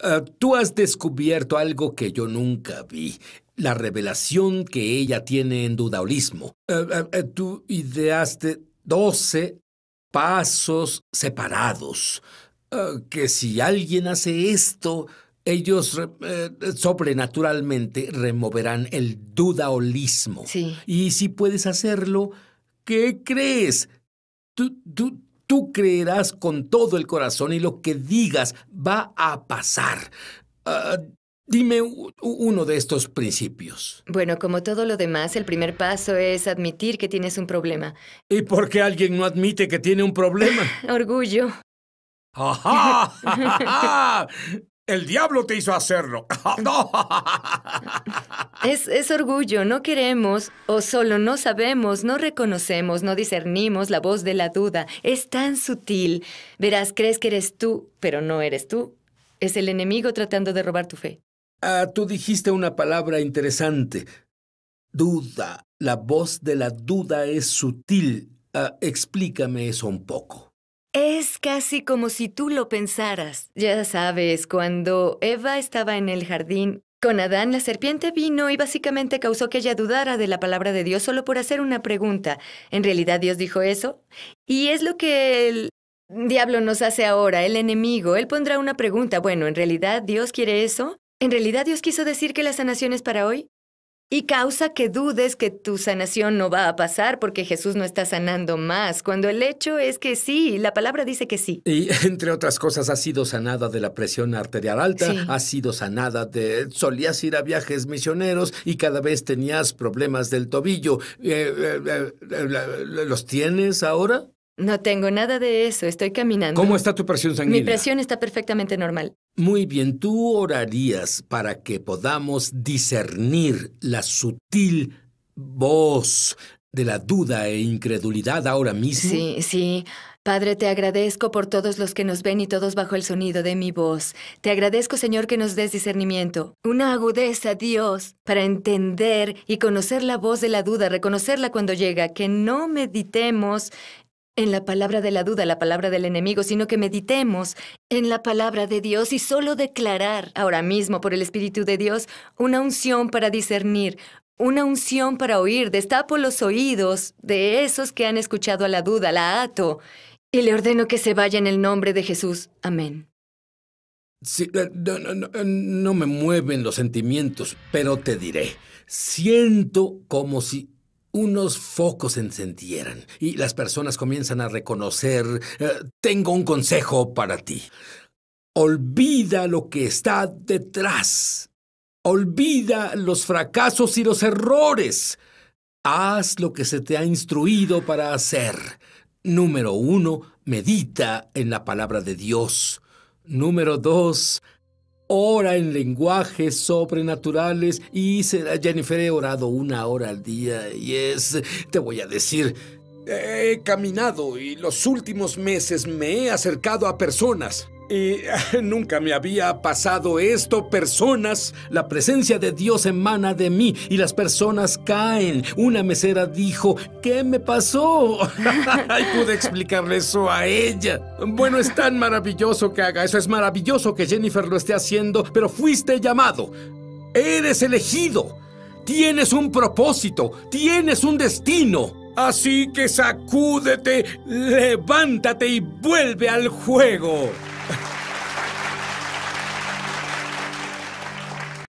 Ah, tú has descubierto algo que yo nunca vi. La revelación que ella tiene en dudaolismo. Ah, ah, tú ideaste doce pasos separados. que si alguien hace esto, ellos eh, sobrenaturalmente removerán el dudaolismo. Sí. Y si puedes hacerlo, ¿qué crees? tú, Tú creerás con todo el corazón y lo que digas va a pasar. Ah, dime uno de estos principios. Bueno, como todo lo demás, el primer paso es admitir que tienes un problema. ¿Y por qué alguien no admite que tiene un problema? Orgullo. El diablo te hizo hacerlo. no. es, orgullo, no queremos o solo no sabemos, no reconocemos, no discernimos la voz de la duda. Es tan sutil. Verás, crees que eres tú, pero no eres tú. Es el enemigo tratando de robar tu fe. Ah, tú dijiste una palabra interesante. Duda. La voz de la duda es sutil. Ah, explícame eso un poco. Es casi como si tú lo pensaras. Ya sabes, cuando Eva estaba en el jardín con Adán, la serpiente vino y básicamente causó que ella dudara de la palabra de Dios solo por hacer una pregunta. ¿En realidad Dios dijo eso? Y es lo que el diablo nos hace ahora, el enemigo. Él pondrá una pregunta. Bueno, ¿en realidad Dios quiere eso? ¿En realidad Dios quiso decir que la sanación es para hoy? Y causa que dudes que tu sanación no va a pasar porque Jesús no está sanando más, cuando el hecho es que sí, la palabra dice que sí. Y entre otras cosas, ha sido sanada de la presión arterial alta, ha sido sanada de... Solías ir a viajes misioneros y cada vez tenías problemas del tobillo. Eh, eh, eh, ¿Los tienes ahora? No tengo nada de eso, estoy caminando. ¿Cómo está tu presión sanguínea? Mi presión está perfectamente normal. Muy bien, tú orarías para que podamos discernir la sutil voz de la duda e incredulidad ahora mismo. Sí, sí. Padre, te agradezco por todos los que nos ven y todos bajo el sonido de mi voz. Te agradezco, Señor, que nos des discernimiento, una agudeza, Dios, para entender y conocer la voz de la duda, reconocerla cuando llega, que no meditemos en la palabra de la duda, la palabra del enemigo, sino que meditemos en la palabra de Dios y solo declarar ahora mismo por el Espíritu de Dios una unción para discernir, una unción para oír. Destapo los oídos de esos que han escuchado a la duda, la ato, y le ordeno que se vaya en el nombre de Jesús. Amén. Eh, eh, no me mueven los sentimientos, pero te diré, siento como si unos focos se encendieran y las personas comienzan a reconocer, eh, tengo un consejo para ti. Olvida lo que está detrás. Olvida los fracasos y los errores. Haz lo que se te ha instruido para hacer. Número uno, medita en la palabra de Dios. Número dos, Ora en lenguajes sobrenaturales y Jennifer he orado una hora al día y es, te voy a decir, he caminado y los últimos meses me he acercado a personas. Y nunca me había pasado esto. Personas, la presencia de Dios emana de mí y las personas caen. Una mesera dijo, ¿qué me pasó? y pude explicarle eso a ella. Bueno, es tan maravilloso que haga eso. Es maravilloso que Jennifer lo esté haciendo, pero fuiste llamado. Eres elegido. Tienes un propósito. Tienes un destino. Así que sacúdete, levántate y vuelve al juego.